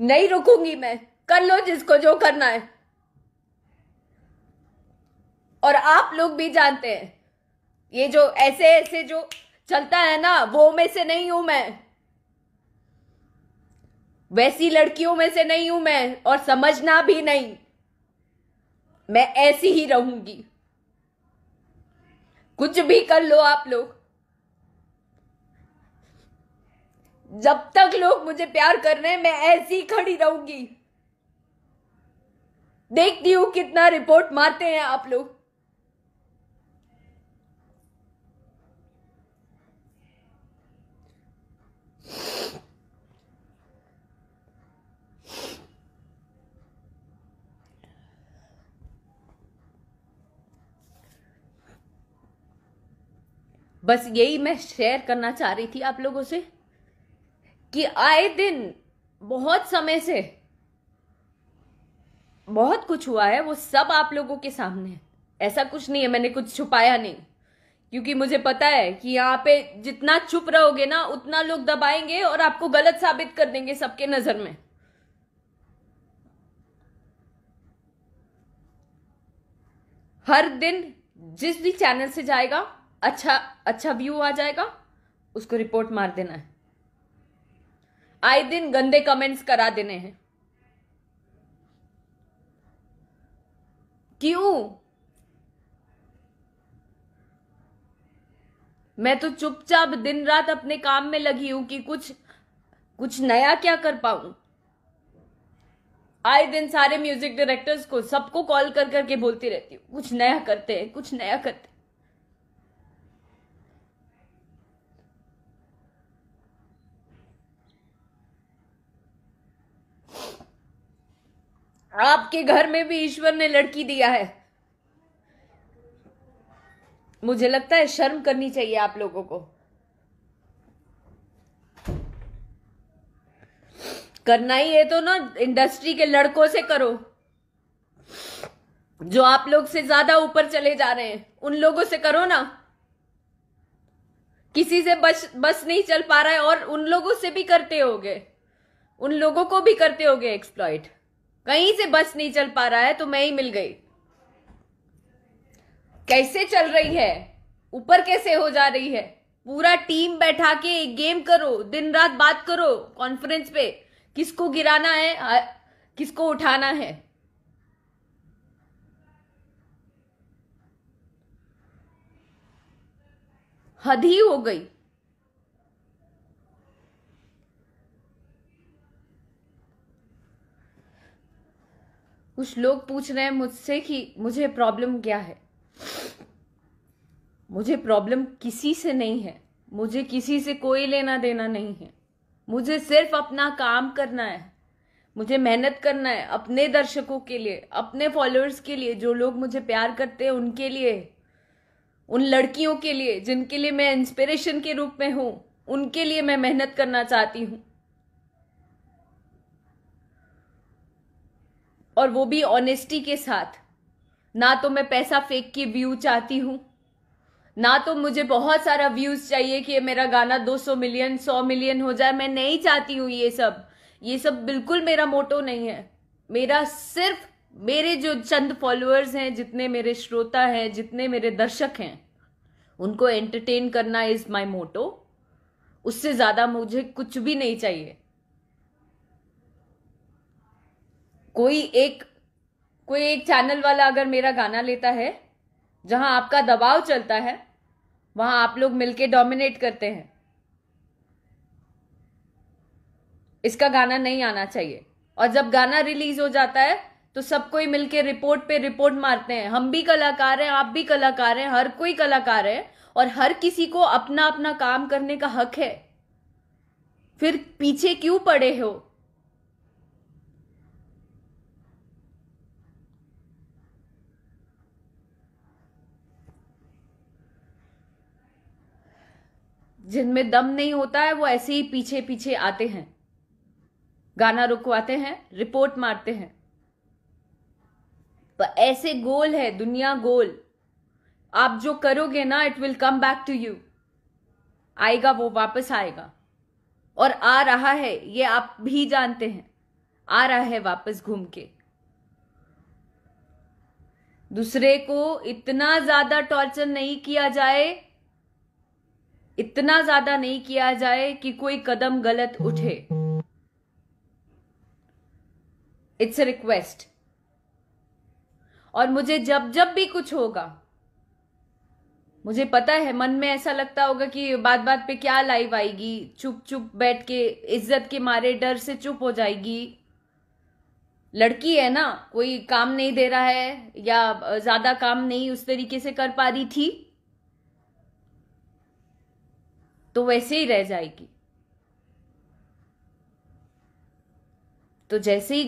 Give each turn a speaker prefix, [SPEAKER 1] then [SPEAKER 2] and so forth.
[SPEAKER 1] नहीं रुकूंगी मैं कर लो जिसको जो करना है और आप लोग भी जानते हैं ये जो ऐसे ऐसे जो चलता है ना वो में से नहीं हूं मैं वैसी लड़कियों में से नहीं हूं मैं और समझना भी नहीं मैं ऐसी ही रहूंगी कुछ भी कर लो आप लोग जब तक लोग मुझे प्यार कर रहे हैं मैं ऐसी खड़ी रहूंगी देखती हूं कितना रिपोर्ट मारते हैं आप लोग बस यही मैं शेयर करना चाह रही थी आप लोगों से कि आए दिन बहुत समय से बहुत कुछ हुआ है वो सब आप लोगों के सामने है ऐसा कुछ नहीं है मैंने कुछ छुपाया नहीं क्योंकि मुझे पता है कि यहाँ पे जितना चुप रहोगे ना उतना लोग दबाएंगे और आपको गलत साबित कर देंगे सबके नजर में हर दिन जिस भी चैनल से जाएगा अच्छा अच्छा व्यू आ जाएगा उसको रिपोर्ट मार देना है आए दिन गंदे कमेंट्स करा देने हैं क्यों मैं तो चुपचाप दिन रात अपने काम में लगी हूं कि कुछ कुछ नया क्या कर पाऊं आए दिन सारे म्यूजिक डायरेक्टर्स को सबको कॉल कर करके बोलती रहती हूँ कुछ नया करते हैं कुछ नया करते हैं आपके घर में भी ईश्वर ने लड़की दिया है मुझे लगता है शर्म करनी चाहिए आप लोगों को करना ही है तो ना इंडस्ट्री के लड़कों से करो जो आप लोग से ज्यादा ऊपर चले जा रहे हैं उन लोगों से करो ना किसी से बस बस नहीं चल पा रहा है और उन लोगों से भी करते होगे उन लोगों को भी करते होगे एक्सप्लॉइट कहीं से बस नहीं चल पा रहा है तो मैं ही मिल गई कैसे चल रही है ऊपर कैसे हो जा रही है पूरा टीम बैठा के गेम करो दिन रात बात करो कॉन्फ्रेंस पे किसको गिराना है किसको उठाना है हद ही हो गई कुछ लोग पूछ रहे हैं मुझसे कि मुझे प्रॉब्लम क्या है मुझे प्रॉब्लम किसी से नहीं है मुझे किसी से कोई लेना देना नहीं है मुझे सिर्फ अपना काम करना है मुझे मेहनत करना है अपने दर्शकों के लिए अपने फॉलोअर्स के लिए जो लोग मुझे प्यार करते हैं उनके लिए उन लड़कियों के लिए जिनके लिए मैं इंस्पिरेशन के रूप में हूँ उनके लिए मैं मेहनत करना चाहती हूँ और वो भी ऑनेस्टी के साथ ना तो मैं पैसा फेंक के व्यू चाहती हूँ ना तो मुझे बहुत सारा व्यूज चाहिए कि मेरा गाना 200 मिलियन 100 मिलियन हो जाए मैं नहीं चाहती हूँ ये सब ये सब बिल्कुल मेरा मोटो नहीं है मेरा सिर्फ मेरे जो चंद फॉलोअर्स हैं जितने मेरे श्रोता हैं जितने मेरे दर्शक हैं उनको एंटरटेन करना इज माई मोटो उससे ज़्यादा मुझे कुछ भी नहीं चाहिए कोई एक कोई एक चैनल वाला अगर मेरा गाना लेता है जहां आपका दबाव चलता है वहां आप लोग मिलके डोमिनेट करते हैं इसका गाना नहीं आना चाहिए और जब गाना रिलीज हो जाता है तो सब कोई मिलके रिपोर्ट पे रिपोर्ट मारते हैं हम भी कलाकार हैं आप भी कलाकार हैं हर कोई कलाकार है और हर किसी को अपना अपना काम करने का हक है फिर पीछे क्यों पड़े हो जिनमें दम नहीं होता है वो ऐसे ही पीछे पीछे आते हैं गाना रुकवाते हैं रिपोर्ट मारते हैं पर ऐसे गोल है दुनिया गोल आप जो करोगे ना it will come back to you आएगा वो वापस आएगा और आ रहा है ये आप भी जानते हैं आ रहा है वापस घूम के दूसरे को इतना ज्यादा टॉर्चर नहीं किया जाए इतना ज्यादा नहीं किया जाए कि कोई कदम गलत उठे इट्स अ रिक्वेस्ट और मुझे जब जब भी कुछ होगा मुझे पता है मन में ऐसा लगता होगा कि बात बात पे क्या लाइव आएगी चुप चुप बैठ के इज्जत के मारे डर से चुप हो जाएगी लड़की है ना कोई काम नहीं दे रहा है या ज्यादा काम नहीं उस तरीके से कर पा रही थी तो वैसे ही रह जाएगी तो जैसे ही